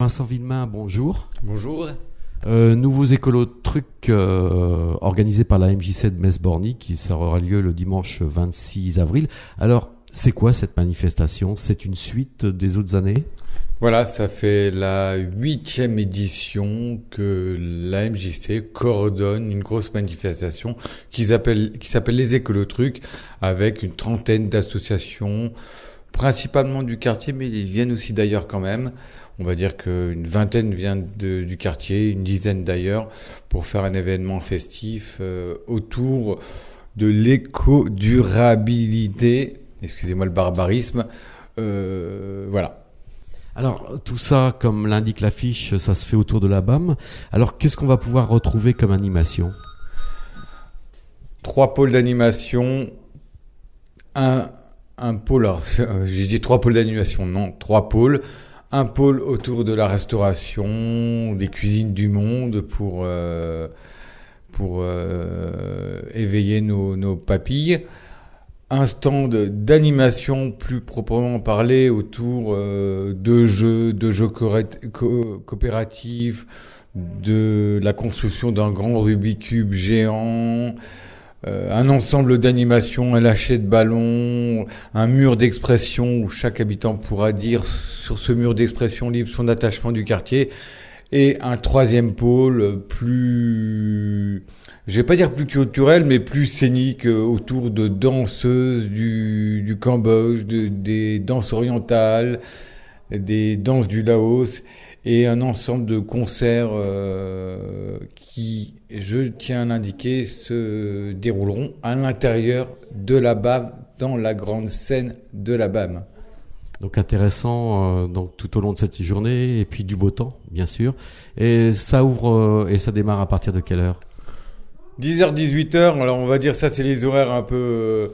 Vincent Villemain, bonjour. Bonjour. Euh, nouveaux écolos trucs euh, organisés par la MJC de Metz-Borny qui aura lieu le dimanche 26 avril. Alors, c'est quoi cette manifestation C'est une suite des autres années Voilà, ça fait la huitième édition que la MJC coordonne une grosse manifestation qui s'appelle Les Écolos Trucs avec une trentaine d'associations principalement du quartier, mais ils viennent aussi d'ailleurs quand même. On va dire qu'une vingtaine vient du quartier, une dizaine d'ailleurs, pour faire un événement festif euh, autour de l'éco-durabilité. Excusez-moi le barbarisme. Euh, voilà. Alors tout ça, comme l'indique l'affiche, ça se fait autour de la BAM. Alors qu'est-ce qu'on va pouvoir retrouver comme animation Trois pôles d'animation. Un un pôle, euh, j'ai dit trois pôles d'animation, non, trois pôles. Un pôle autour de la restauration, des cuisines du monde pour, euh, pour euh, éveiller nos, nos, papilles. Un stand d'animation plus proprement parlé autour de jeux, de jeux coopératifs, de la construction d'un grand Rubik's Cube géant, euh, un ensemble d'animations, un lâcher de ballon, un mur d'expression où chaque habitant pourra dire sur ce mur d'expression libre son attachement du quartier et un troisième pôle plus, je vais pas dire plus culturel, mais plus scénique euh, autour de danseuses du, Cambodge, des danses orientales, des danses du Laos et un ensemble de concerts euh, qui, je tiens à l'indiquer, se dérouleront à l'intérieur de la BAM, dans la grande scène de la BAM. Donc intéressant euh, donc tout au long de cette journée et puis du beau temps bien sûr. Et ça ouvre euh, et ça démarre à partir de quelle heure 10h 18h. Alors on va dire ça c'est les horaires un peu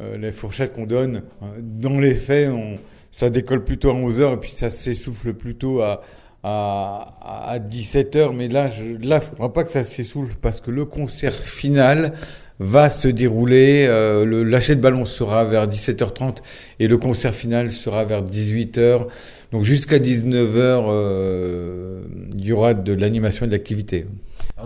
euh, les fourchettes qu'on donne. Dans les faits, on, ça décolle plutôt à 11h et puis ça s'essouffle plutôt à à, 17h, mais là, je ne faudra pas que ça s'essouffle parce que le concert final va se dérouler. Euh, le lâcher de ballon sera vers 17h30 et le concert final sera vers 18h. Donc jusqu'à 19h, euh, il y aura de l'animation et de l'activité.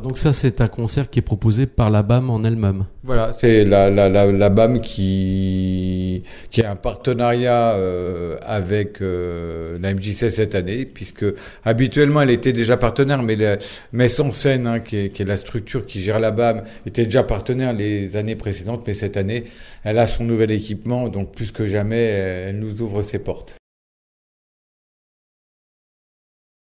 Donc ça, c'est un concert qui est proposé par la BAM en elle-même. Voilà, c'est la, la, la, BAM qui, qui a un partenariat euh, avec euh, la MJC cette année, puisque habituellement, elle était déjà partenaire, mais la Messe scène, hein, qui, est, qui, est, la structure qui gère la BAM, était déjà partenaire les années précédentes, mais cette année, elle a son nouvel équipement, donc plus que jamais, euh, elle nous ouvre ses portes.